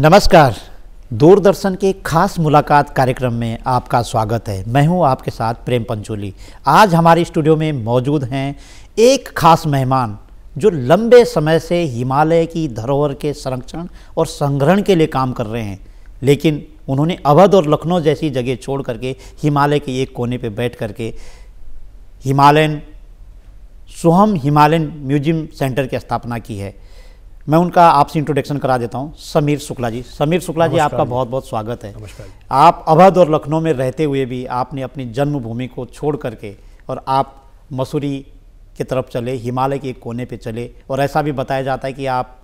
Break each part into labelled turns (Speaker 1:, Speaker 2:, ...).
Speaker 1: नमस्कार दूरदर्शन के खास मुलाकात कार्यक्रम में आपका स्वागत है मैं हूं आपके साथ प्रेम पंचोली आज हमारे स्टूडियो में मौजूद हैं एक खास मेहमान जो लंबे समय से हिमालय की धरोहर के संरक्षण और संग्रहण के लिए काम कर रहे हैं लेकिन उन्होंने अवध और लखनऊ जैसी जगह छोड़ करके हिमालय के एक कोने पर बैठ करके Himalayan Soham Himalayan museum centre की स्थापना की है मैं उनका आपसे इंट्रोडक्शन करा देता हूँ समीर शुक्ला जी समीर शुक्ला जी आपका बहुत बहुत स्वागत है आप अवध और लखनऊ में रहते हुए भी आपने अपनी जन्मभूमि को छोड़ करके और आप मसूरी की तरफ चले हिमालय के एक कोने पे चले और ऐसा भी बताया जाता है कि आप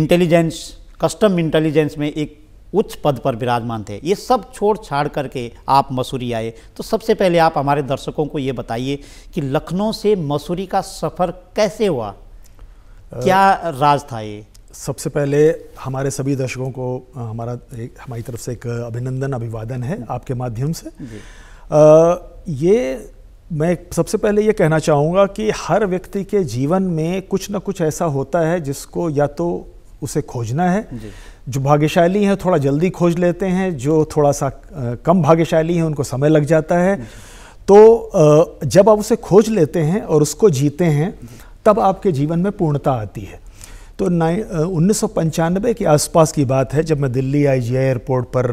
Speaker 1: इंटेलिजेंस कस्टम इंटेलिजेंस में एक उच्च पद पर विराजमान थे ये सब छोड़ छाड़ करके आप मसूरी आए तो सबसे पहले आप हमारे दर्शकों को ये बताइए कि लखनऊ से मसूरी का सफ़र कैसे हुआ क्या राज था ये
Speaker 2: सबसे पहले हमारे सभी दर्शकों को हमारा एक हमारी तरफ से एक अभिनंदन अभिवादन है आपके माध्यम से आ, ये मैं सबसे पहले ये कहना चाहूँगा कि हर व्यक्ति के जीवन में कुछ ना कुछ ऐसा होता है जिसको या तो उसे खोजना है जो भाग्यशाली हैं थोड़ा जल्दी खोज लेते हैं जो थोड़ा सा कम भाग्यशाली हैं उनको समय लग जाता है तो जब आप उसे खोज लेते हैं और उसको जीते हैं तब आपके जीवन में पूर्णता आती है तो उन्नीस के आसपास की बात है जब मैं दिल्ली आई एयरपोर्ट पर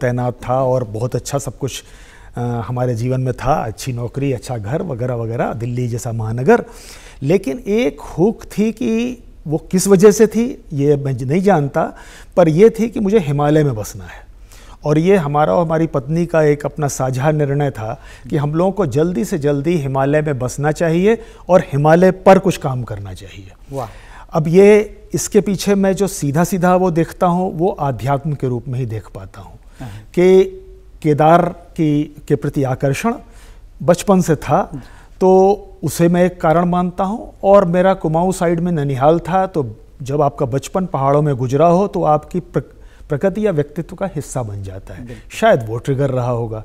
Speaker 2: तैनात था और बहुत अच्छा सब कुछ हमारे जीवन में था अच्छी नौकरी अच्छा घर वगैरह वगैरह दिल्ली जैसा महानगर लेकिन एक हुक थी कि वो किस वजह से थी ये मैं नहीं जानता पर यह थी कि मुझे हिमालय में बसना है और ये हमारा और हमारी पत्नी का एक अपना साझा निर्णय था कि हम लोगों को जल्दी से जल्दी हिमालय में बसना चाहिए और हिमालय पर कुछ काम करना चाहिए वाह अब ये इसके पीछे मैं जो सीधा सीधा वो देखता हूँ वो आध्यात्म के रूप में ही देख पाता हूँ हाँ। कि केदार की के प्रति आकर्षण बचपन से था तो उसे मैं एक कारण मानता हूँ और मेरा कुमाऊँ साइड में ननिहाल था तो जब आपका बचपन पहाड़ों में गुजरा हो तो आपकी प्र, प्रकृति या व्यक्तित्व का हिस्सा बन जाता है शायद वो ट्रिगर रहा होगा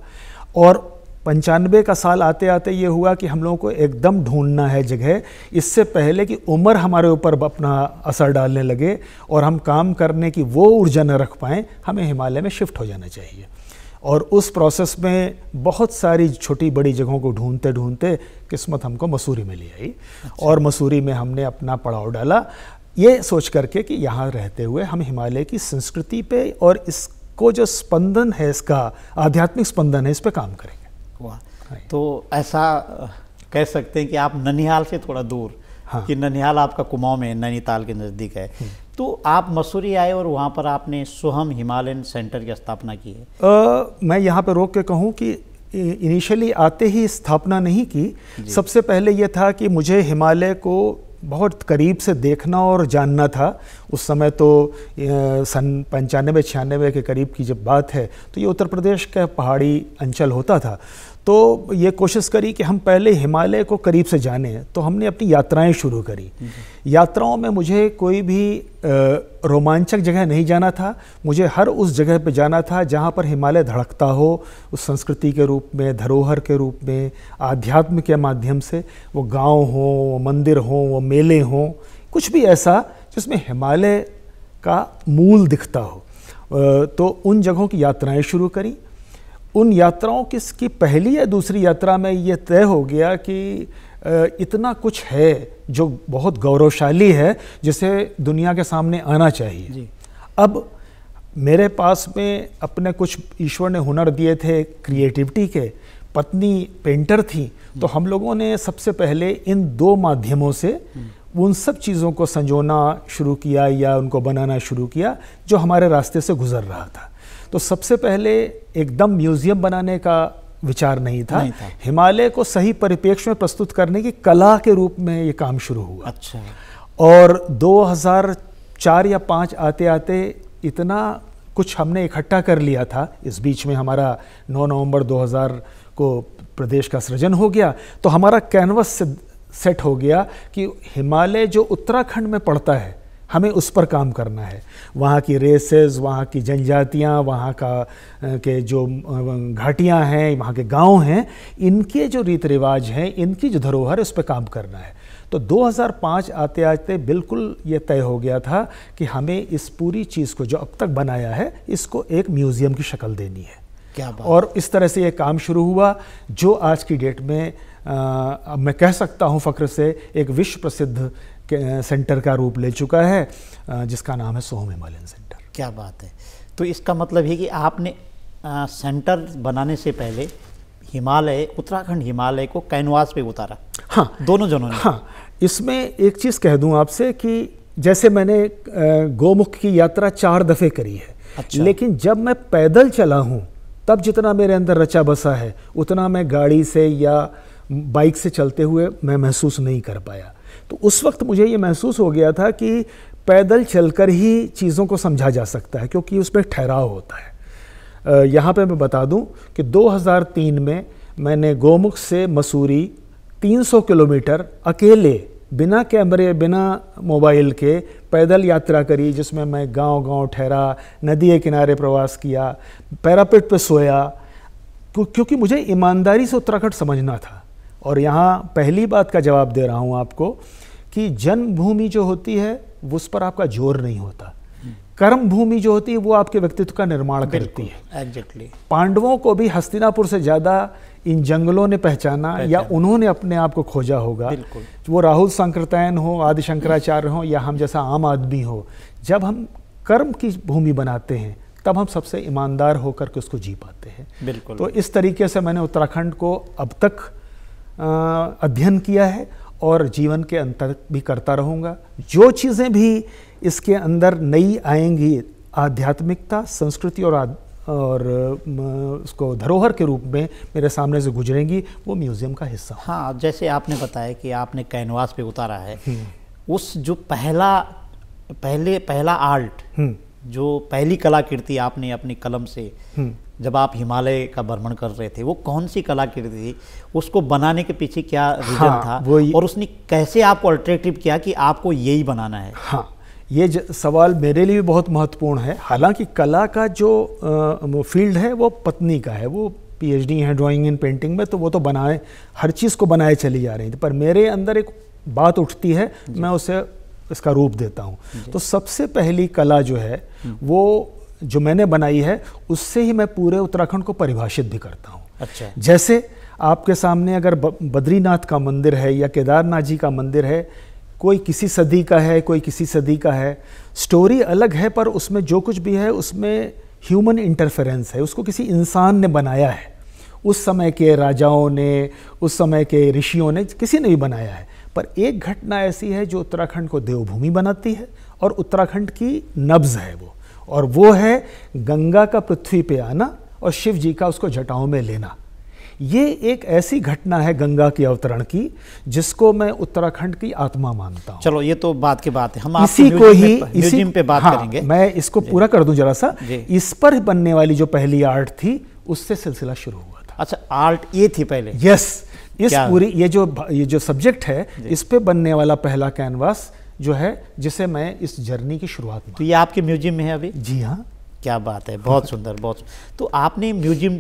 Speaker 2: और पंचानवे का साल आते आते ये हुआ कि हम लोगों को एकदम ढूंढना है जगह इससे पहले कि उम्र हमारे ऊपर अपना असर डालने लगे और हम काम करने की वो ऊर्जा न रख पाएँ हमें हिमालय में शिफ्ट हो जाना चाहिए और उस प्रोसेस में बहुत सारी छोटी बड़ी जगहों को ढूंढते ढूंढते किस्मत हमको मसूरी में ले आई अच्छा। और मसूरी में हमने अपना पड़ाव डाला ये सोच करके कि यहाँ रहते हुए हम हिमालय की संस्कृति पे और इसको जो स्पंदन है इसका आध्यात्मिक स्पंदन है इस पर काम करेंगे
Speaker 1: वाह हाँ। तो ऐसा कह सकते हैं कि आप ननिहाल से थोड़ा दूर हाँ। कि ननिहाल आपका कुमाऊं में नैनीताल के नज़दीक है हम्म। तो आप मसूरी आए और वहाँ पर आपने सुहम हिमालयन सेंटर की स्थापना की है
Speaker 2: आ, मैं यहाँ पर रोक के कहूँ कि इनिशियली आते ही स्थापना नहीं की सबसे पहले यह था कि मुझे हिमालय को बहुत करीब से देखना और जानना था उस समय तो सन पंचानवे छियानवे के करीब की जब बात है तो ये उत्तर प्रदेश का पहाड़ी अंचल होता था तो ये कोशिश करी कि हम पहले हिमालय को करीब से जाने तो हमने अपनी यात्राएं शुरू करी यात्राओं में मुझे कोई भी रोमांचक जगह नहीं जाना था मुझे हर उस जगह पर जाना था जहाँ पर हिमालय धड़कता हो उस संस्कृति के रूप में धरोहर के रूप में आध्यात्म के माध्यम से वो गांव हो वो मंदिर हो वो मेले हों कुछ भी ऐसा जिसमें हिमालय का मूल दिखता हो तो उन जगहों की यात्राएँ शुरू करी उन यात्राओं किस की पहली या दूसरी यात्रा में ये तय हो गया कि इतना कुछ है जो बहुत गौरवशाली है जिसे दुनिया के सामने आना चाहिए जी। अब मेरे पास में अपने कुछ ईश्वर ने हुनर दिए थे क्रिएटिविटी के पत्नी पेंटर थी तो हम लोगों ने सबसे पहले इन दो माध्यमों से हम्म। उन सब चीज़ों को संजोना शुरू किया या उनको बनाना शुरू किया जो हमारे रास्ते से गुजर रहा था तो सबसे पहले एकदम म्यूजियम बनाने का विचार नहीं था, नहीं था। हिमालय को सही परिप्रेक्ष्य में प्रस्तुत करने की कला के रूप में ये काम शुरू हुआ अच्छा और 2004 या 5 आते आते इतना कुछ हमने इकट्ठा कर लिया था इस बीच में हमारा 9 नवंबर 2000 को प्रदेश का सृजन हो गया तो हमारा कैनवस सेट हो गया कि हिमालय जो उत्तराखंड में पड़ता है हमें उस पर काम करना है वहाँ की रेसेस वहाँ की जनजातियाँ वहाँ का के जो घाटियाँ हैं वहाँ के गांव हैं इनके जो रीति रिवाज हैं इनकी जो धरोहर है उस पर काम करना है तो 2005 आते आते बिल्कुल ये तय हो गया था कि हमें इस पूरी चीज़ को जो अब तक बनाया है इसको एक म्यूज़ियम की शक्ल देनी है क्या बात? और इस तरह से ये काम शुरू हुआ जो आज की डेट में आ, मैं कह सकता हूँ फ़ख्र से एक विश्व प्रसिद्ध सेंटर का रूप ले चुका है जिसका नाम है सोहम हिमालयन सेंटर
Speaker 1: क्या बात है तो इसका मतलब है कि आपने आ, सेंटर बनाने से पहले हिमालय उत्तराखंड हिमालय को कैनवास पे उतारा
Speaker 2: हाँ दोनों जनों ने हाँ इसमें एक चीज़ कह दूँ आपसे कि जैसे मैंने गोमुख की यात्रा चार दफ़े करी है अच्छा। लेकिन जब मैं पैदल चला हूँ तब जितना मेरे अंदर रचा बसा है उतना मैं गाड़ी से या बाइक से चलते हुए मैं महसूस नहीं कर पाया तो उस वक्त मुझे ये महसूस हो गया था कि पैदल चलकर ही चीज़ों को समझा जा सकता है क्योंकि उसमें ठहराव होता है यहाँ पे मैं बता दूँ कि 2003 में मैंने गोमुख से मसूरी 300 किलोमीटर अकेले बिना कैमरे बिना मोबाइल के पैदल यात्रा करी जिसमें मैं गांव गांव ठहरा नदी के किनारे प्रवास किया पैरापिट पर सोया क्योंकि मुझे ईमानदारी से उत्तराखंड समझना था और यहाँ पहली बात का जवाब दे रहा हूँ आपको कि जन्मभूमि जो होती है उस पर आपका जोर नहीं होता कर्म भूमि जो होती है वो आपके व्यक्तित्व का निर्माण करती है एग्जैक्टली exactly. पांडवों को भी हस्तिनापुर से ज़्यादा इन जंगलों ने पहचाना या उन्होंने अपने आप को खोजा होगा तो वो राहुल संक्रतायन हो आदि शंकराचार्य हो या हम जैसा आम आदमी हो जब हम कर्म की भूमि बनाते हैं तब हम सबसे ईमानदार होकर के उसको जी पाते हैं बिल्कुल तो इस तरीके से मैंने उत्तराखंड को अब तक अध्ययन किया है और जीवन के अंतर भी करता रहूँगा जो चीज़ें भी इसके अंदर नई आएंगी आध्यात्मिकता संस्कृति और आद, और उसको धरोहर के रूप में मेरे सामने से गुजरेंगी वो म्यूज़ियम का हिस्सा
Speaker 1: हाँ जैसे आपने बताया कि आपने कैनवास पे उतारा है
Speaker 2: हम्म।
Speaker 1: उस जो पहला पहले पहला आर्ट हम्म। जो पहली कलाकृति आपने अपनी कलम से हम्म। जब आप हिमालय का भ्रमण कर रहे थे वो कौन सी कलाकृति थी उसको बनाने के पीछे क्या रीजन हाँ, था
Speaker 2: वो और उसने कैसे आपको अल्टरनेटिव किया कि आपको यही बनाना है हाँ ये सवाल मेरे लिए भी बहुत महत्वपूर्ण है हालांकि कला का जो फील्ड है वो पत्नी का है वो पीएचडी है ड्राइंग एंड पेंटिंग में तो वो तो बनाए हर चीज़ को बनाए चली जा रही थी पर मेरे अंदर एक बात उठती है मैं उसे इसका रूप देता हूँ तो सबसे पहली कला जो है हम्म। वो जो मैंने बनाई है उससे ही मैं पूरे उत्तराखंड को परिभाषित भी करता हूँ अच्छा जैसे आपके सामने अगर बद्रीनाथ का मंदिर है या केदारनाथ जी का मंदिर है कोई किसी सदी का है कोई किसी सदी का है स्टोरी अलग है पर उसमें जो कुछ भी है उसमें ह्यूमन इंटरफेरेंस है उसको किसी इंसान ने बनाया है उस समय के राजाओं ने उस समय के ऋषियों ने किसी ने भी बनाया है पर एक घटना ऐसी है जो उत्तराखंड को देवभूमि बनाती है और उत्तराखंड की नब्ज है वो और वो है गंगा का पृथ्वी पे आना और शिव जी का उसको जटाओं में लेना ये एक ऐसी घटना है गंगा की अवतरण की जिसको मैं उत्तराखंड की आत्मा मानता हूं चलो ये तो बात की बात है हम इसी को ही इसी पे बात हाँ, करेंगे मैं इसको पूरा कर दूं जरा सा इस पर बनने वाली जो पहली आर्ट थी उससे सिलसिला शुरू हुआ था अच्छा आर्ट ये थी पहले यस इस पूरी ये जो ये जो सब्जेक्ट है इस पे बनने वाला पहला कैनवास जो है जिसे मैं इस जर्नी की शुरुआत तो ये आपके म्यूजियम में है अभी जी हाँ क्या बात है बहुत सुंदर बहुत तो आपने म्यूजियम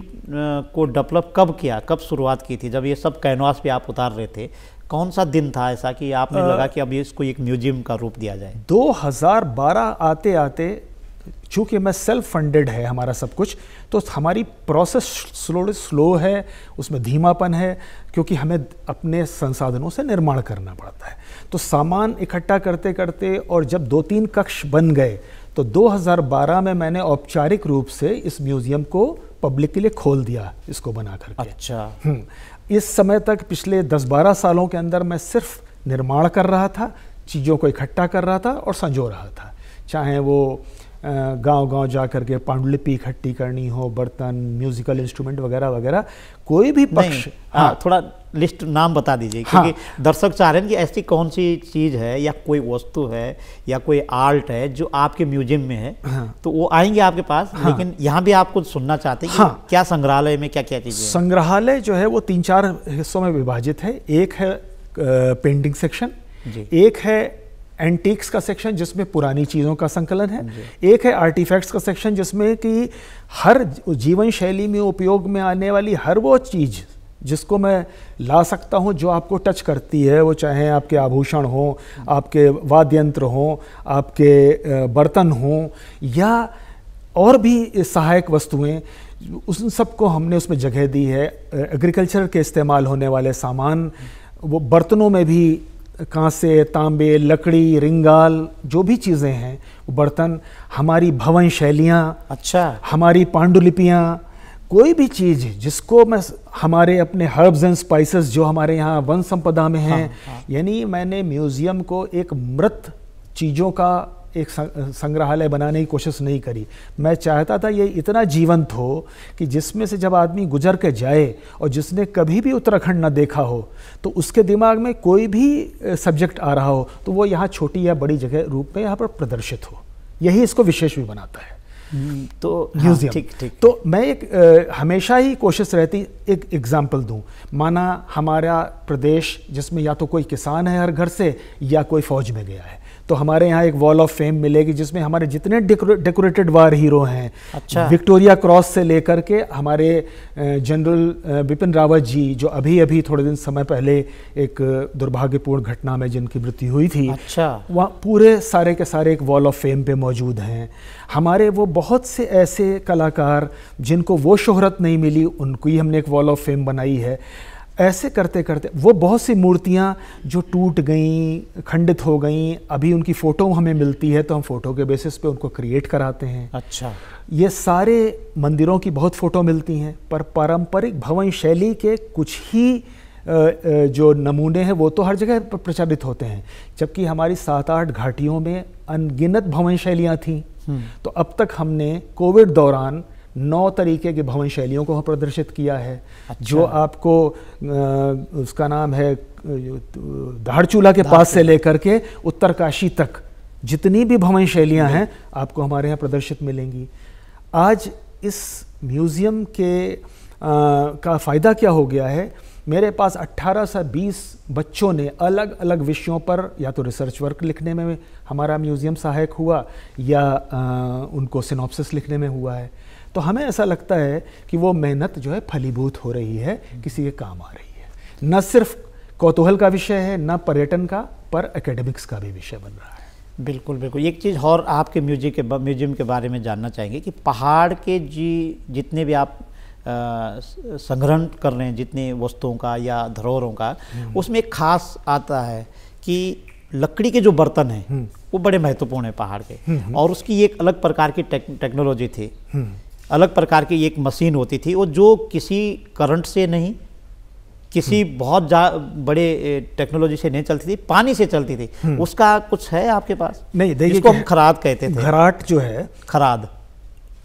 Speaker 1: को डेवलप कब किया कब शुरुआत की थी जब ये सब कैनवास पे आप उतार रहे थे
Speaker 2: कौन सा दिन था ऐसा
Speaker 1: कि आपने आ, लगा कि अब इसको एक म्यूजियम का रूप दिया जाए
Speaker 2: 2012 आते आते चूँकि मैं सेल्फ फंडेड है हमारा सब कुछ तो हमारी प्रोसेस स्लो स्लो है उसमें धीमापन है क्योंकि हमें अपने संसाधनों से निर्माण करना पड़ता है तो सामान इकट्ठा करते करते और जब दो तीन कक्ष बन गए तो 2012 में मैंने औपचारिक रूप से इस म्यूज़ियम को पब्लिक के लिए खोल दिया इसको बना करके अच्छा हम्म। इस समय तक पिछले 10-12 सालों के अंदर मैं सिर्फ निर्माण कर रहा था चीज़ों को इकट्ठा कर रहा था और संजो रहा था चाहे वो गांव-गांव जा करके पांडुलिपि इकट्ठी करनी हो बर्तन म्यूजिकल इंस्ट्रूमेंट वगैरह वगैरह कोई भी पक्ष हाँ, हाँ। थोड़ा लिस्ट नाम बता दीजिए हाँ,
Speaker 1: क्योंकि दर्शक चाह रहे हैं कि ऐसी कौन सी चीज़ है या कोई वस्तु है या कोई आर्ट है जो आपके म्यूजियम में है हाँ, तो वो आएंगे आपके पास हाँ, लेकिन यहाँ भी आप कुछ सुनना चाहते हैं हाँ, क्या
Speaker 2: संग्रहालय में क्या क्या चीज संग्रहालय जो है वो तीन चार हिस्सों में विभाजित है एक है पेंटिंग सेक्शन एक है एंटीक्स का सेक्शन जिसमें पुरानी चीज़ों का संकलन है एक है आर्टिफैक्ट्स का सेक्शन जिसमें कि हर जीवन शैली में उपयोग में आने वाली हर वो चीज़ जिसको मैं ला सकता हूँ जो आपको टच करती है वो चाहे आपके आभूषण हों आपके वाद्य यंत्र हों आपके बर्तन हों या और भी सहायक वस्तुएं उन सबको हमने उसमें जगह दी है एग्रीकल्चर के इस्तेमाल होने वाले सामान वो बर्तनों में भी कांसे तांबे लकड़ी रिंगाल जो भी चीज़ें हैं वो बर्तन हमारी भवन शैलियाँ अच्छा हमारी पांडुलिपियाँ कोई भी चीज़ जिसको मैं हमारे अपने हर्ब्स एंड स्पाइसेस जो हमारे यहाँ वन संपदा में हैं हाँ, हाँ। यानी मैंने म्यूज़ियम को एक मृत चीज़ों का एक संग्रहालय बनाने की कोशिश नहीं करी मैं चाहता था ये इतना जीवंत हो कि जिसमें से जब आदमी गुजर के जाए और जिसने कभी भी उत्तराखंड ना देखा हो तो उसके दिमाग में कोई भी सब्जेक्ट आ रहा हो तो वो यहाँ छोटी या बड़ी जगह रूप में यहाँ पर प्रदर्शित हो यही इसको विशेष भी बनाता है हम्म, तो हाँ, म्यूजियम ठीक ठीक तो मैं एक आ, हमेशा ही कोशिश रहती एक एग्जाम्पल दूँ माना हमारा प्रदेश जिसमें या तो कोई किसान है हर घर से या कोई फौज में गया है तो हमारे यहाँ एक वॉल ऑफ फेम मिलेगी जिसमें हमारे जितने डेकोरेटेड वार हीरो हैं अच्छा विक्टोरिया क्रॉस से लेकर के हमारे जनरल बिपिन रावत जी जो अभी अभी थोड़े दिन समय पहले एक दुर्भाग्यपूर्ण घटना में जिनकी मृत्यु हुई थी अच्छा वहाँ पूरे सारे के सारे एक वॉल ऑफ फेम पे मौजूद हैं हमारे वो बहुत से ऐसे कलाकार जिनको वो शोहरत नहीं मिली उनकी हमने एक वॉल ऑफ फेम बनाई है ऐसे करते करते वो बहुत सी मूर्तियाँ जो टूट गईं खंडित हो गईं अभी उनकी फ़ोटो हमें मिलती है तो हम फ़ोटो के बेसिस पे उनको क्रिएट कराते हैं अच्छा ये सारे मंदिरों की बहुत फ़ोटो मिलती हैं पर पारंपरिक भवन शैली के कुछ ही जो नमूने हैं वो तो हर जगह प्रचलित होते हैं जबकि हमारी सात आठ घाटियों में अनगिनत भवन शैलियाँ थीं हम्म। तो अब तक हमने कोविड दौरान नौ तरीके की भवन शैलियों को प्रदर्शित किया है अच्छा। जो आपको उसका नाम है धारचूला के पास से लेकर के उत्तरकाशी तक जितनी भी भवन शैलियाँ हैं आपको हमारे यहाँ प्रदर्शित मिलेंगी आज इस म्यूज़ियम के आ, का फ़ायदा क्या हो गया है मेरे पास 18 से 20 बच्चों ने अलग अलग विषयों पर या तो रिसर्च वर्क लिखने में हमारा म्यूज़ियम सहायक हुआ या आ, उनको सिनॉप्सिस लिखने में हुआ है तो हमें ऐसा लगता है कि वो मेहनत जो है फलीभूत हो रही है किसी के काम आ रही है न सिर्फ कौतूहल का विषय है न पर्यटन का पर एकेडमिक्स का भी विषय बन रहा है बिल्कुल बिल्कुल एक चीज़ और
Speaker 1: आपके म्यूजिक के म्यूजियम के बारे में जानना चाहेंगे कि पहाड़ के जी जितने भी आप संग्रहण कर रहे हैं जितने वस्तुओं का या धरोहरों का हम्म। उसमें एक खास आता है कि लकड़ी के जो बर्तन हैं हम्म। वो बड़े महत्वपूर्ण हैं पहाड़ के हम्म, और उसकी एक अलग प्रकार की टेक्नोलॉजी थी अलग प्रकार की एक मशीन होती थी वो जो किसी करंट से नहीं किसी हम्म। बहुत जा बड़े टेक्नोलॉजी से नहीं चलती थी पानी से चलती थी हम्म। उसका कुछ है आपके पास नहीं देखिए खराद कहते
Speaker 2: थे खराट जो है खराद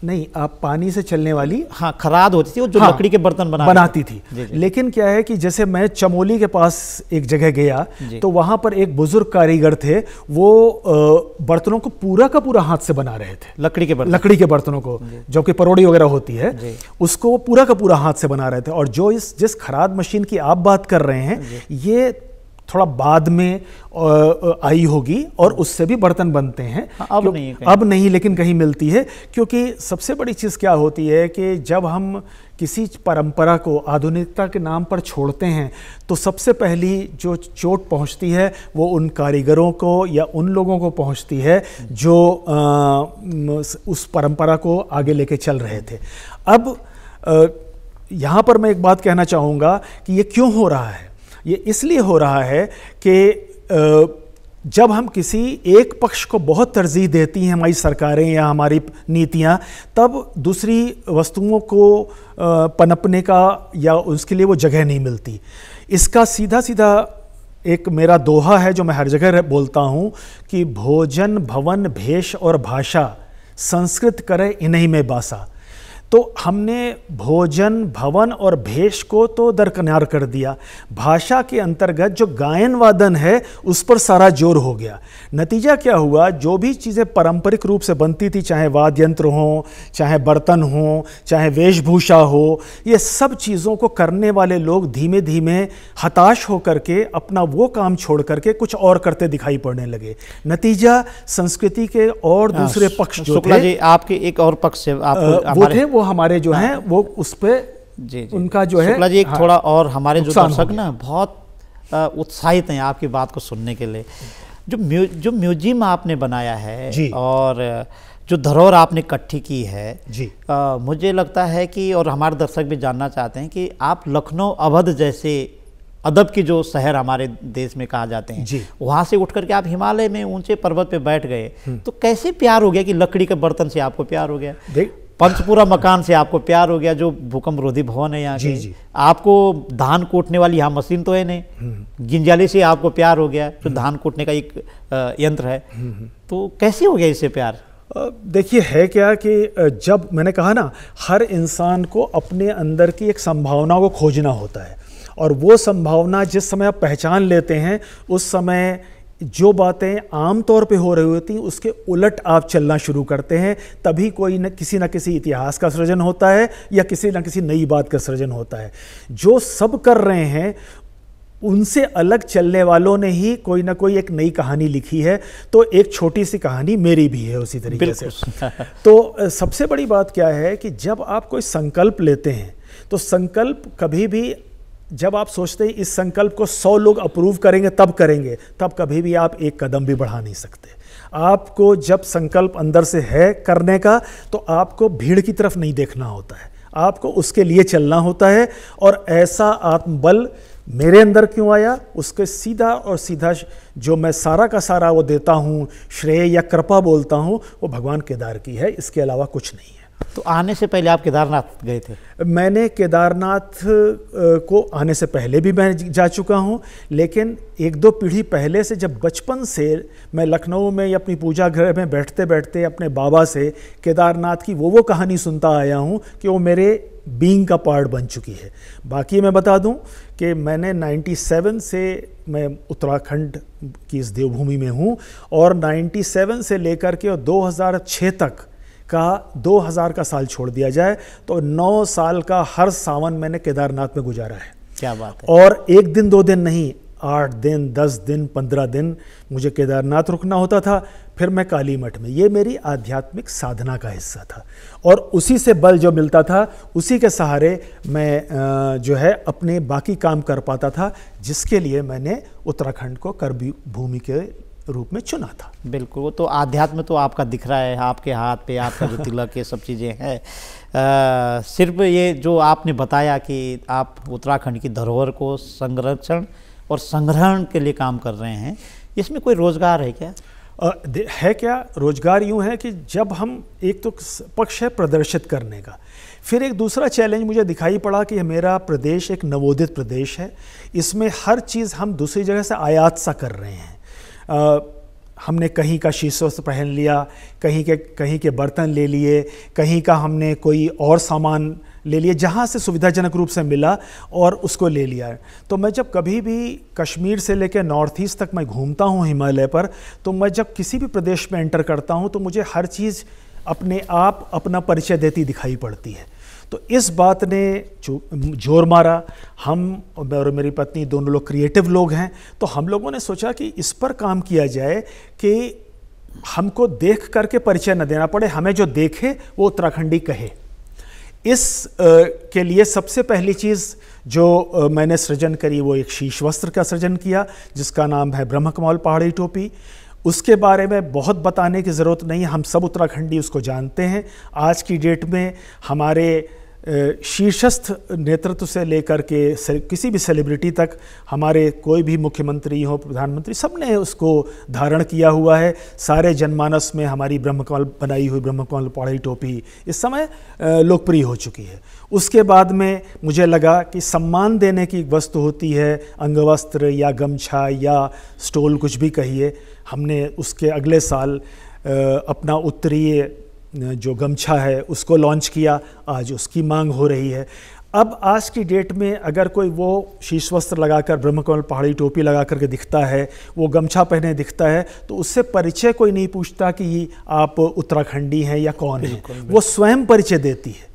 Speaker 2: नहीं आप पानी से चलने वाली हाँ खराद होती थी वो जो हाँ, लकड़ी के बर्तन बना बनाती थी जी जी। लेकिन क्या है कि जैसे मैं चमोली के पास एक जगह गया तो वहां पर एक बुजुर्ग कारीगर थे वो बर्तनों को पूरा का पूरा हाथ से बना रहे थे लकड़ी के बर्तन लकड़ी के बर्तनों को जो कि परोड़ी वगैरह होती है उसको पूरा का पूरा हाथ से बना रहे थे और जो इस जिस खराद मशीन की आप बात कर रहे हैं ये थोड़ा बाद में आई होगी और उससे भी बर्तन बनते हैं हाँ, अब नहीं अब नहीं लेकिन कहीं मिलती है क्योंकि सबसे बड़ी चीज़ क्या होती है कि जब हम किसी परंपरा को आधुनिकता के नाम पर छोड़ते हैं तो सबसे पहली जो चोट पहुंचती है वो उन कारीगरों को या उन लोगों को पहुंचती है जो आ, उस परंपरा को आगे लेके चल रहे थे अब आ, यहाँ पर मैं एक बात कहना चाहूँगा कि ये क्यों हो रहा है ये इसलिए हो रहा है कि जब हम किसी एक पक्ष को बहुत तरजीह देती हैं हमारी सरकारें या हमारी नीतियाँ तब दूसरी वस्तुओं को पनपने का या उसके लिए वो जगह नहीं मिलती इसका सीधा सीधा एक मेरा दोहा है जो मैं हर जगह बोलता हूँ कि भोजन भवन भेष और भाषा संस्कृत करे इन्हीं में बासा तो हमने भोजन भवन और भेष को तो दरकनार कर दिया भाषा के अंतर्गत जो गायन वादन है उस पर सारा जोर हो गया नतीजा क्या हुआ जो भी चीज़ें पारंपरिक रूप से बनती थी चाहे वाद्य यंत्र हों चाहे बर्तन हों चाहे वेशभूषा हो ये सब चीज़ों को करने वाले लोग धीमे धीमे हताश होकर के अपना वो काम छोड़ करके कुछ और करते दिखाई पड़ने लगे नतीजा संस्कृति के और हाँ, दूसरे पक्ष जो थे, जी
Speaker 1: आपके एक और पक्ष से आप, वो थे वो
Speaker 2: को हमारे जो हाँ। हैं वो उस पर जी, जी उनका जो है जी एक हाँ, थोड़ा और हमारे जो दर्शक ना बहुत उत्साहित
Speaker 1: हैं आपकी बात को सुनने के लिए जो म्यू जो म्यूजियम आपने बनाया है और जो धरोहर आपने इकट्ठी की है जी आ, मुझे लगता है कि और हमारे दर्शक भी जानना चाहते हैं कि आप लखनऊ अवध जैसे अदब की जो शहर हमारे देश में कहा जाते हैं वहां से उठ करके आप हिमालय में ऊंचे पर्वत पे बैठ गए हम्म। तो कैसे प्यार हो गया कि लकड़ी के बर्तन से आपको प्यार हो गया देख पंचपुरा मकान से आपको प्यार हो गया जो भूकंप रोधी भवन है यहाँ जी जी आपको धान कूटने वाली यहाँ मशीन तो है नहीं हम्म। गिंजाली से
Speaker 2: आपको प्यार हो गया जो हम्म। धान कूटने का एक यंत्र है हम्म, तो कैसे हो गया इससे प्यार देखिए है क्या कि जब मैंने कहा ना हर इंसान को अपने अंदर की एक संभावना को खोजना होता है और वो संभावना जिस समय आप पहचान लेते हैं उस समय जो बातें आम तौर पे हो रही होती हैं उसके उलट आप चलना शुरू करते हैं तभी कोई न किसी न किसी इतिहास का सृजन होता है या किसी न किसी नई बात का सृजन होता है जो सब कर रहे हैं उनसे अलग चलने वालों ने ही कोई ना कोई एक नई कहानी लिखी है तो एक छोटी सी कहानी मेरी भी है उसी तरीके से तो सबसे बड़ी बात क्या है कि जब आप कोई संकल्प लेते हैं तो संकल्प कभी भी जब आप सोचते हैं इस संकल्प को सौ लोग अप्रूव करेंगे तब करेंगे तब कभी भी आप एक कदम भी बढ़ा नहीं सकते आपको जब संकल्प अंदर से है करने का तो आपको भीड़ की तरफ नहीं देखना होता है आपको उसके लिए चलना होता है और ऐसा आत्मबल मेरे अंदर क्यों आया उसके सीधा और सीधा जो मैं सारा का सारा वो देता हूँ श्रेय या कृपा बोलता हूँ वो भगवान केदार की है इसके अलावा कुछ नहीं है तो आने से पहले आप केदारनाथ गए थे मैंने केदारनाथ को आने से पहले भी मैं जा चुका हूँ लेकिन एक दो पीढ़ी पहले से जब बचपन से मैं लखनऊ में या अपनी पूजा घर में बैठते बैठते अपने बाबा से केदारनाथ की वो वो कहानी सुनता आया हूँ कि वो मेरे बींग का पार्ट बन चुकी है बाकी मैं बता दूँ कि मैंने 97 से मैं उत्तराखंड की इस देवभूमि में हूँ और 97 से लेकर के और 2006 तक का 2000 का साल छोड़ दिया जाए तो 9 साल का हर सावन मैंने केदारनाथ में गुजारा है क्या बात है और एक दिन दो दिन नहीं आठ दिन दस दिन पंद्रह दिन मुझे केदारनाथ रुकना होता था फिर मैं काली मठ में ये मेरी आध्यात्मिक साधना का हिस्सा था और उसी से बल जो मिलता था उसी के सहारे मैं जो है अपने बाकी काम कर पाता था जिसके लिए मैंने उत्तराखंड को कर भूमि के रूप में चुना था
Speaker 1: बिल्कुल वो तो आध्यात्म तो आपका दिख रहा है आपके हाथ पे आपका जो तिलक ये सब चीज़ें हैं सिर्फ ये जो आपने बताया कि आप उत्तराखंड की धरोहर को संरक्षण और संग्रहण के
Speaker 2: लिए काम कर रहे हैं इसमें कोई रोज़गार है क्या आ, है क्या रोज़गार यूँ है कि जब हम एक तो पक्ष है प्रदर्शित करने का फिर एक दूसरा चैलेंज मुझे दिखाई पड़ा कि मेरा प्रदेश एक नवोदित प्रदेश है इसमें हर चीज़ हम दूसरी जगह से आयात सा कर रहे हैं हमने कहीं का शीशोस पहन लिया कहीं के कहीं के बर्तन ले लिए कहीं का हमने कोई और सामान ले लिए जहाँ से सुविधाजनक रूप से मिला और उसको ले लिया है तो मैं जब कभी भी कश्मीर से लेकर नॉर्थ ईस्ट तक मैं घूमता हूँ हिमालय पर तो मैं जब किसी भी प्रदेश में एंटर करता हूँ तो मुझे हर चीज़ अपने आप अपना परिचय देती दिखाई पड़ती है तो इस बात ने जोर मारा हम और मेरी पत्नी दोनों लोग क्रिएटिव लोग हैं तो हम लोगों ने सोचा कि इस पर काम किया जाए कि हमको देख करके परिचय न देना पड़े हमें जो देखे वो उत्तराखंडी कहे इस आ, के लिए सबसे पहली चीज़ जो आ, मैंने सृजन करी वो एक शीश वस्त्र का सृजन किया जिसका नाम है ब्रह्म पहाड़ी टोपी उसके बारे में बहुत बताने की ज़रूरत नहीं है हम सब उत्तराखंडी उसको जानते हैं आज की डेट में हमारे शीर्षस्थ नेतृत्व से लेकर के किसी भी सेलिब्रिटी तक हमारे कोई भी मुख्यमंत्री हो प्रधानमंत्री सब ने उसको धारण किया हुआ है सारे जनमानस में हमारी ब्रह्मकमल बनाई हुई ब्रह्मकमल पौड़ी टोपी इस समय लोकप्रिय हो चुकी है उसके बाद में मुझे लगा कि सम्मान देने की वस्तु होती है अंगवस्त्र या गमछा या स्टोल कुछ भी कहिए हमने उसके अगले साल अपना उत्तरीय जो गमछा है उसको लॉन्च किया आज उसकी मांग हो रही है अब आज की डेट में अगर कोई वो शीश वस्त्र लगाकर ब्रह्मकमल पहाड़ी टोपी लगा करके दिखता है वो गमछा पहने दिखता है तो उससे परिचय कोई नहीं पूछता कि आप उत्तराखंडी हैं या कौन हैं वो स्वयं परिचय देती है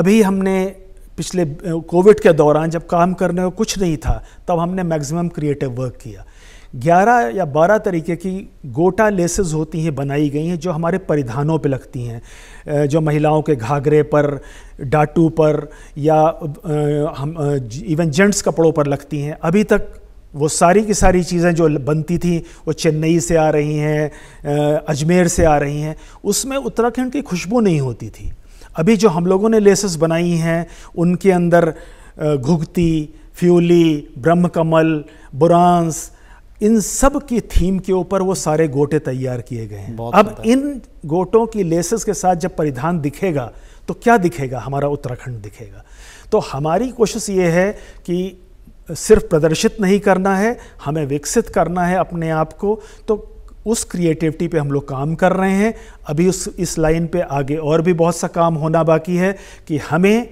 Speaker 2: अभी हमने पिछले कोविड के दौरान जब काम करने को कुछ नहीं था तब हमने मैक्सिमम क्रिएटिव वर्क किया ग्यारह या बारह तरीके की गोटा लेसेस होती हैं बनाई गई हैं जो हमारे परिधानों पर लगती हैं जो महिलाओं के घाघरे पर डाटू पर या हम इवन जेंट्स कपड़ों पर लगती हैं अभी तक वो सारी की सारी चीज़ें जो बनती थी वो चेन्नई से आ रही हैं अजमेर से आ रही हैं उसमें उत्तराखंड की खुशबू नहीं होती थी अभी जो हम लोगों ने लेसेस बनाई हैं उनके अंदर घुगती फ्यूली ब्रह्मकमल बुरांस इन सब की थीम के ऊपर वो सारे गोटे तैयार किए गए हैं अब इन गोटों की लेसेस के साथ जब परिधान दिखेगा तो क्या दिखेगा हमारा उत्तराखंड दिखेगा तो हमारी कोशिश ये है कि सिर्फ प्रदर्शित नहीं करना है हमें विकसित करना है अपने आप को तो उस क्रिएटिविटी पे हम लोग काम कर रहे हैं अभी उस इस लाइन पे आगे और भी बहुत सा काम होना बाकी है कि हमें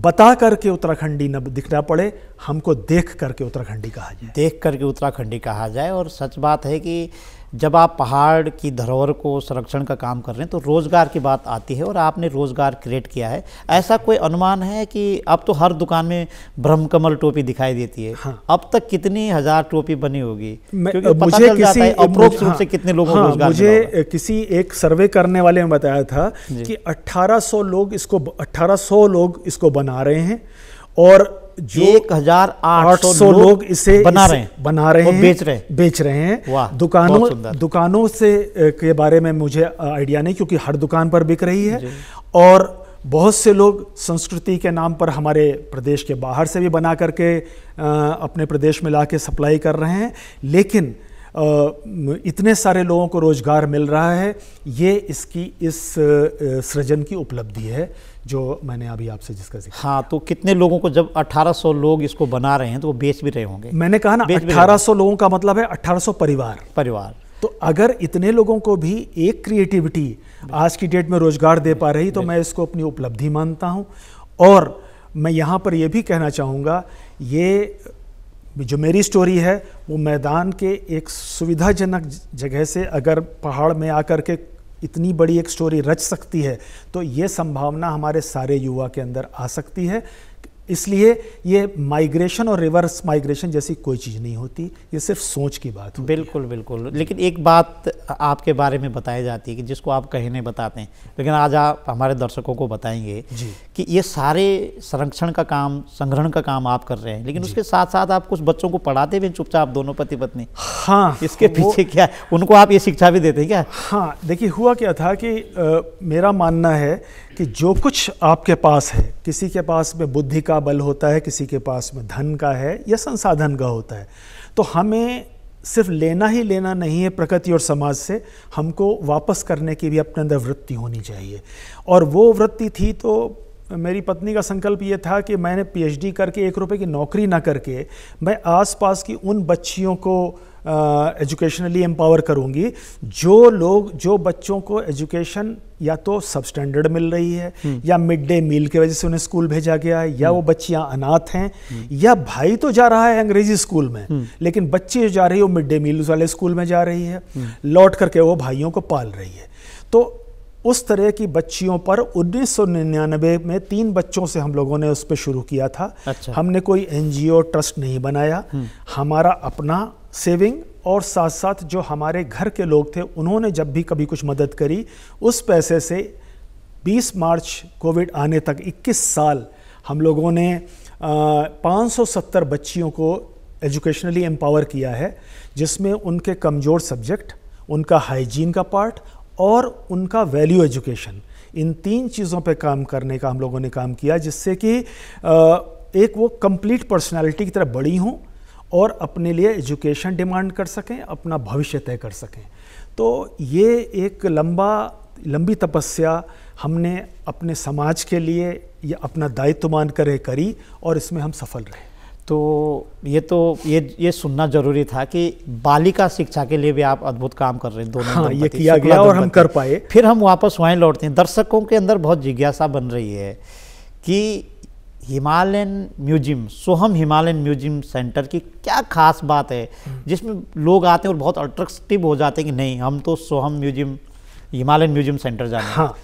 Speaker 2: बता करके उत्तराखंडी न दिखना पड़े हमको देख करके उत्तराखंडी कहा जाए देख करके उत्तराखंडी
Speaker 1: कहा जाए और सच बात है कि जब आप पहाड़ की धरोहर को संरक्षण का काम कर रहे हैं तो रोज़गार की बात आती है और आपने रोज़गार क्रिएट किया है ऐसा कोई अनुमान है कि अब तो हर दुकान में कमल टोपी दिखाई देती है हाँ। अब तक कितनी हज़ार टोपी बनी
Speaker 2: होगी पता मुझे किसी अप्रोक्स रूप से कितने लोगों हाँ, रोजगार मुझे किसी एक सर्वे करने वाले ने बताया था कि अट्ठारह लोग इसको अट्ठारह लोग इसको बना रहे हैं और जो एक हजार आठ सौ लोग इसे बना रहे हैं बना रहे हैं बेच रहे हैं बेच रहे हैं दुकानों दुकानों से के बारे में मुझे आइडिया नहीं क्योंकि हर दुकान पर बिक रही है और बहुत से लोग संस्कृति के नाम पर हमारे प्रदेश के बाहर से भी बना करके अपने प्रदेश में ला के सप्लाई कर रहे हैं लेकिन इतने सारे लोगों को रोज़गार मिल रहा है ये इसकी इस सृजन की उपलब्धि है जो मैंने अभी आपसे जिसका हाँ तो
Speaker 1: कितने लोगों को जब 1800 लोग इसको बना रहे हैं तो वो बेच भी रहे होंगे मैंने कहा ना 1800
Speaker 2: लोगों का मतलब है 1800 परिवार परिवार तो अगर इतने लोगों को भी एक क्रिएटिविटी आज की डेट में रोजगार दे पा रही तो मैं इसको अपनी उपलब्धि मानता हूँ और मैं यहाँ पर यह भी कहना चाहूँगा ये जो मेरी स्टोरी है वो मैदान के एक सुविधाजनक जगह से अगर पहाड़ में आकर के इतनी बड़ी एक स्टोरी रच सकती है तो ये संभावना हमारे सारे युवा के अंदर आ सकती है इसलिए ये माइग्रेशन और रिवर्स माइग्रेशन जैसी कोई चीज़ नहीं होती ये सिर्फ सोच की
Speaker 1: बात होती बिल्कुल बिल्कुल लेकिन एक बात आपके बारे में बताई जाती है कि जिसको आप कहने बताते हैं लेकिन आज आप हमारे दर्शकों को बताएंगे कि ये सारे संरक्षण का काम संग्रहण का काम आप कर रहे हैं लेकिन उसके साथ साथ आप कुछ बच्चों को पढ़ाते भी चुपचाप दोनों पति पत्नी
Speaker 2: हाँ इसके पीछे क्या उनको आप ये शिक्षा भी देते हैं क्या हाँ देखिए हुआ क्या था कि मेरा मानना है कि जो कुछ आपके पास है किसी के पास में बुद्धि का बल होता है किसी के पास में धन का है या संसाधन का होता है तो हमें सिर्फ लेना ही लेना नहीं है प्रकृति और समाज से हमको वापस करने की भी अपने अंदर वृत्ति होनी चाहिए और वो वृत्ति थी तो मेरी पत्नी का संकल्प ये था कि मैंने पीएचडी करके एक रुपए की नौकरी ना करके मैं आसपास की उन बच्चियों को एजुकेशनली एम्पावर करूँगी जो लोग जो बच्चों को एजुकेशन या तो सब स्टैंडर्ड मिल रही है हम्म। या मिड डे मील की वजह से उन्हें स्कूल भेजा गया है या हम्म। वो बच्चियां अनाथ हैं हम्म। या भाई तो जा रहा है अंग्रेजी स्कूल में लेकिन बच्ची जो जा रही है वो मिड डे मील वाले स्कूल में जा रही है लौट करके वो भाइयों को पाल रही है तो उस तरह की बच्चियों पर 1999 में तीन बच्चों से हम लोगों ने उस पर शुरू किया था अच्छा। हमने कोई एनजीओ ट्रस्ट नहीं बनाया हमारा अपना सेविंग और साथ साथ जो हमारे घर के लोग थे उन्होंने जब भी कभी कुछ मदद करी उस पैसे से 20 मार्च कोविड आने तक 21 साल हम लोगों ने पाँच सौ सत्तर बच्चियों को एजुकेशनली एम्पावर किया है जिसमें उनके कमज़ोर सब्जेक्ट उनका हाइजीन का पार्ट और उनका वैल्यू एजुकेशन इन तीन चीज़ों पे काम करने का हम लोगों ने काम किया जिससे कि एक वो कंप्लीट पर्सनालिटी की तरह बड़ी हूँ और अपने लिए एजुकेशन डिमांड कर सकें अपना भविष्य तय कर सकें तो ये एक लंबा लंबी तपस्या हमने अपने समाज के लिए या अपना दायित्व मान कर करी और इसमें हम सफल रहे तो
Speaker 1: ये तो ये ये सुनना जरूरी था कि बालिका शिक्षा के लिए भी आप अद्भुत काम कर रहे हैं दोनों हाँ, ये किया गया और हम कर पाए फिर हम वापस वहीं लौटते हैं दर्शकों के अंदर बहुत जिज्ञासा बन रही है कि Himalayan museum Soham Himalayan museum centre की क्या खास बात है हम्म। जिसमें लोग आते हैं और बहुत अट्रैक्टिव हो जाते हैं कि नहीं हम तो Soham museum Himalayan museum
Speaker 2: centre जाना हाँ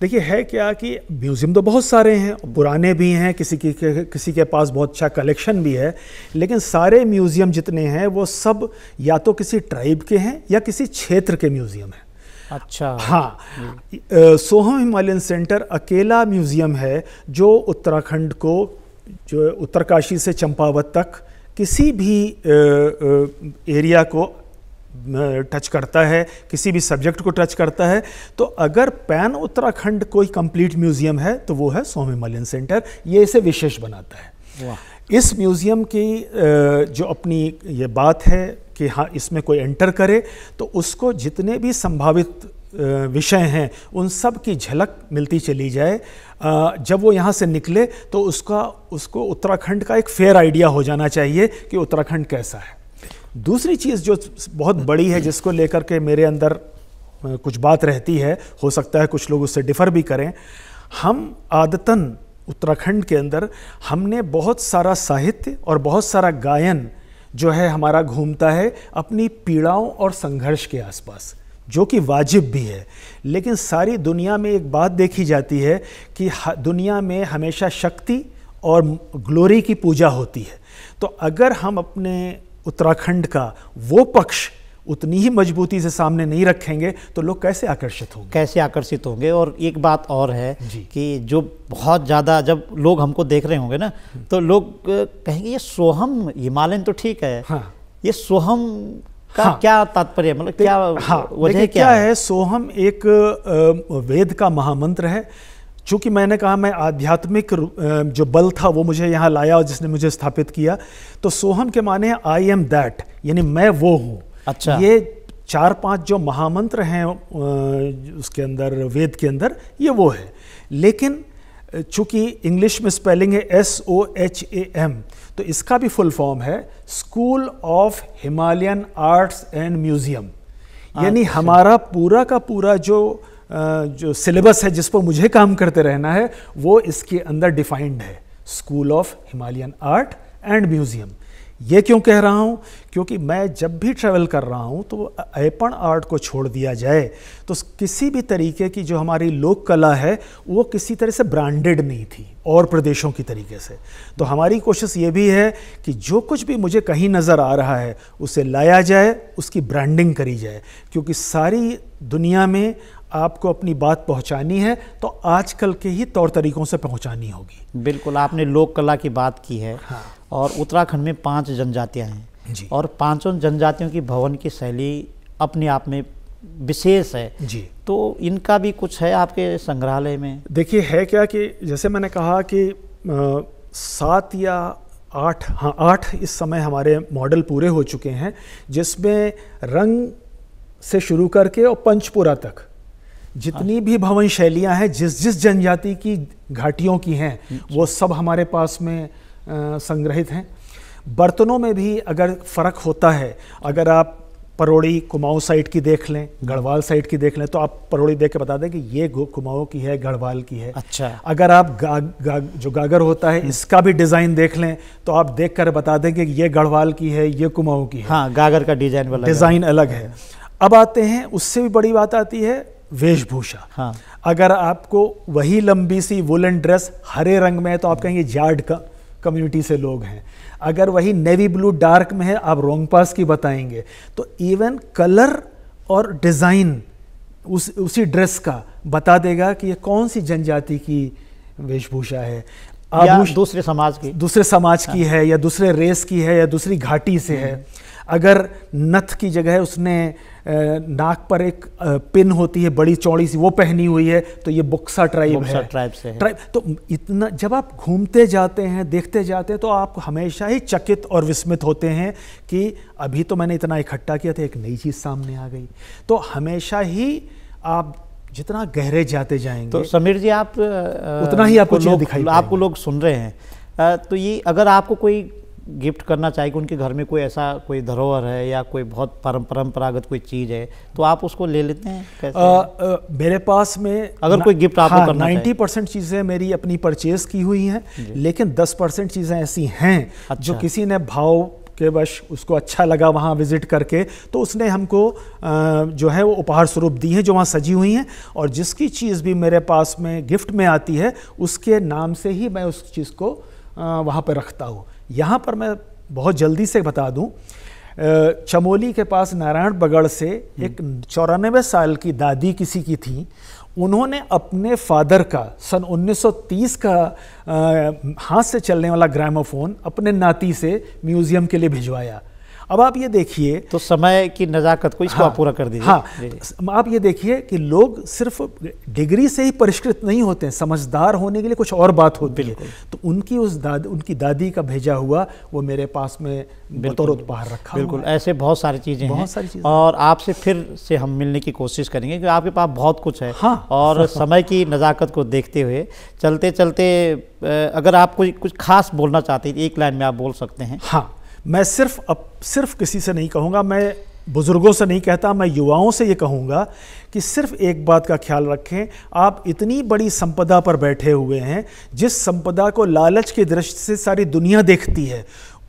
Speaker 2: देखिए है क्या कि म्यूज़ियम तो बहुत सारे हैं पुराने भी हैं किसी के किसी के पास बहुत अच्छा कलेक्शन भी है लेकिन सारे म्यूज़ियम जितने हैं वो सब या तो किसी ट्राइब के हैं या किसी क्षेत्र के म्यूज़ियम हैं अच्छा हाँ सोहम हिमालयन सेंटर अकेला म्यूज़ियम है जो उत्तराखंड को जो उत्तरकाशी से चंपावत तक किसी भी एरिया को टच करता है किसी भी सब्जेक्ट को टच करता है तो अगर पैन उत्तराखंड कोई कंप्लीट म्यूज़ियम है तो वो है सोम हिमालयन सेंटर ये इसे विशेष बनाता है इस म्यूज़ियम की जो अपनी ये बात है कि हाँ इसमें कोई एंटर करे तो उसको जितने भी संभावित विषय हैं उन सब की झलक मिलती चली जाए जब वो यहाँ से निकले तो उसका उसको उत्तराखंड का एक फेयर आइडिया हो जाना चाहिए कि उत्तराखंड कैसा है दूसरी चीज़ जो बहुत बड़ी है जिसको लेकर के मेरे अंदर कुछ बात रहती है हो सकता है कुछ लोग उससे डिफ़र भी करें हम आदतन उत्तराखंड के अंदर हमने बहुत सारा साहित्य और बहुत सारा गायन जो है हमारा घूमता है अपनी पीड़ाओं और संघर्ष के आसपास जो कि वाजिब भी है लेकिन सारी दुनिया में एक बात देखी जाती है कि दुनिया में हमेशा शक्ति और ग्लोरी की पूजा होती है तो अगर हम अपने उत्तराखंड का वो पक्ष उतनी ही मजबूती से सामने नहीं रखेंगे तो लोग कैसे आकर्षित होंगे कैसे
Speaker 1: आकर्षित होंगे और एक बात और है कि जो बहुत ज़्यादा जब लोग हमको देख रहे होंगे ना तो लोग कहेंगे ये सोहम हिमालयन तो ठीक है हाँ। ये सोहम का हाँ, क्या तात्पर्य मतलब क्या हाँ, वजह क्या है?
Speaker 2: है सोहम एक वेद का महामंत्र है चूंकि मैंने कहा मैं आध्यात्मिक जो बल था वो मुझे यहाँ लाया और जिसने मुझे स्थापित किया तो सोहम के माने आई एम दैट यानी मैं वो हूँ अच्छा ये चार पांच जो महामंत्र हैं उसके अंदर वेद के अंदर ये वो है लेकिन चूंकि इंग्लिश में स्पेलिंग है S O H A M तो इसका भी फुल फॉर्म है school of Himalayan arts and museum
Speaker 1: यानी अच्छा। हमारा
Speaker 2: पूरा का पूरा जो जो सिलेबस है जिस पर मुझे काम करते रहना है वो इसके अंदर डिफाइंड है school of Himalayan art and museum ये क्यों कह रहा हूँ क्योंकि मैं जब भी ट्रैवल कर रहा हूँ तो ऐपण आर्ट को छोड़ दिया जाए तो किसी भी तरीके की जो हमारी लोक कला है वो किसी तरह से ब्रांडेड नहीं थी और प्रदेशों की तरीके से तो हमारी कोशिश ये भी है कि जो कुछ भी मुझे कहीं नज़र आ रहा है उसे लाया जाए उसकी ब्रांडिंग करी जाए क्योंकि सारी दुनिया में आपको अपनी बात पहुंचानी है तो आजकल के ही तौर तरीकों से पहुंचानी होगी बिल्कुल आपने लोक
Speaker 1: कला की बात की है हाँ। और उत्तराखंड में पांच जनजातियां हैं और पांचों जनजातियों की भवन की शैली अपने आप में विशेष है जी तो इनका भी कुछ है आपके संग्रहालय में
Speaker 2: देखिए है क्या कि जैसे मैंने कहा कि सात या आठ हाँ आठ इस समय हमारे मॉडल पूरे हो चुके हैं जिसमें रंग से शुरू करके और पंचपुरा तक जितनी भी भवन शैलियां हैं जिस जिस जनजाति की घाटियों की हैं वो सब हमारे पास में संग्रहित हैं बर्तनों में भी अगर फ़र्क होता है अगर आप परोड़ी कुमाऊँ साइड की देख लें गढ़वाल साइड की देख लें तो आप परोड़ी देख के बता दें कि ये कुमाऊ की है गढ़वाल की है अच्छा अगर आप गा, गा, जो गागर होता है हम्म। इसका भी डिज़ाइन देख लें तो आप देख कर बता दें कि ये गढ़वाल की है ये कुमाऊँ की है हाँ गागर का डिज़ाइन वाला डिज़ाइन अलग है अब आते हैं उससे भी बड़ी बात आती है वेशभूषा हाँ अगर आपको वही लंबी सी वुलन ड्रेस हरे रंग में है तो आप कहेंगे जाड का कम्युनिटी से लोग हैं अगर वही नेवी ब्लू डार्क में है आप रोंग पास की बताएंगे तो इवन कलर और डिज़ाइन उस उसी ड्रेस का बता देगा कि ये कौन सी जनजाति की वेशभूषा है या दूसरे समाज की दूसरे समाज की हाँ। है या दूसरे रेस की है या दूसरी घाटी से है हम्म। अगर नथ की जगह उसने नाक पर एक पिन होती है बड़ी चौड़ी सी वो पहनी हुई है तो ये बुक्सा ट्राइब बुक्सा है ट्राइब से है। ट्राइब तो इतना जब आप घूमते जाते हैं देखते जाते हैं तो आप हमेशा ही चकित और विस्मित होते हैं कि अभी तो मैंने इतना इकट्ठा किया था एक नई चीज़ सामने आ गई तो हमेशा ही आप जितना गहरे जाते जाएंगे तो समीर जी आप उतना ही आपको लोग दिखाई आपको लोग सुन रहे हैं
Speaker 1: तो ये अगर आपको कोई गिफ्ट करना चाहिए कि उनके घर में कोई ऐसा कोई धरोहर है या कोई बहुत परंपरागत कोई चीज़ है तो आप उसको ले लेते हैं कैसे आ, आ, मेरे पास
Speaker 2: में अगर कोई गिफ्ट आपको हाँ, करना नाइन्टी परसेंट चीज़ें मेरी अपनी परचेज़ की हुई हैं लेकिन दस परसेंट चीज़ें ऐसी हैं अच्छा। जो किसी ने भाव के बश उसको अच्छा लगा वहाँ विज़िट करके तो उसने हमको जो है वो उपहार स्वरूप दी हैं जो वहाँ सजी हुई हैं और जिसकी चीज़ भी मेरे पास में गिफ्ट में आती है उसके नाम से ही मैं उस चीज़ को वहाँ पर रखता हूँ यहाँ पर मैं बहुत जल्दी से बता दूँ चमोली के पास नारायण बगड़ से हम्म। एक चौरानवे साल की दादी किसी की थी उन्होंने अपने फादर का सन 1930 का हाथ से चलने वाला ग्रामोफोन अपने नाती से म्यूज़ियम के लिए भिजवाया अब आप ये देखिए तो समय की नज़ाकत को इसको हाँ, आप पूरा कर दीजिए हाँ आप ये देखिए कि लोग सिर्फ डिग्री से ही परिष्कृत नहीं होते हैं समझदार होने के लिए कुछ और बात होती है तो उनकी उस दादी उनकी दादी का भेजा हुआ वो मेरे पास में बतौर उपहार रखा बिल्कुल ऐसे बहुत सारी
Speaker 1: चीज़ें हैं सारी चीज़ें और आपसे फिर से हम मिलने की कोशिश करेंगे क्योंकि आपके पास बहुत कुछ है हाँ, और समय की नज़ाकत को देखते हुए चलते चलते अगर आप कोई कुछ खास
Speaker 2: बोलना चाहते हैं एक लाइन में आप बोल सकते हैं हाँ मैं सिर्फ अप, सिर्फ किसी से नहीं कहूँगा मैं बुज़ुर्गों से नहीं कहता मैं युवाओं से ये कहूँगा कि सिर्फ एक बात का ख्याल रखें आप इतनी बड़ी संपदा पर बैठे हुए हैं जिस संपदा को लालच की दृष्टि से सारी दुनिया देखती है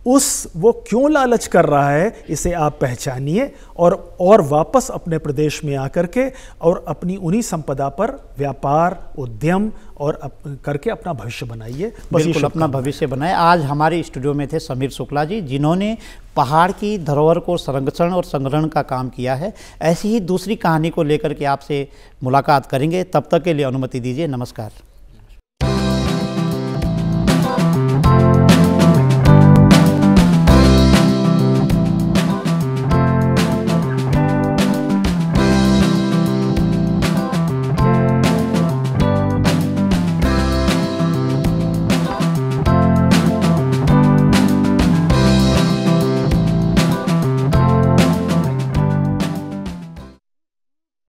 Speaker 2: उस वो क्यों लालच कर रहा है इसे आप पहचानिए और और वापस अपने प्रदेश में आकर के और अपनी उन्हीं संपदा पर व्यापार उद्यम और अप, करके अपना भविष्य बनाइए बिल्कुल अपना भविष्य
Speaker 1: बनाए आज हमारे स्टूडियो में थे समीर शुक्ला जी जिन्होंने पहाड़ की धरोहर को संरक्षण और संग्रहण का काम किया है ऐसी ही दूसरी कहानी को लेकर के आपसे मुलाकात करेंगे तब तक के लिए अनुमति दीजिए नमस्कार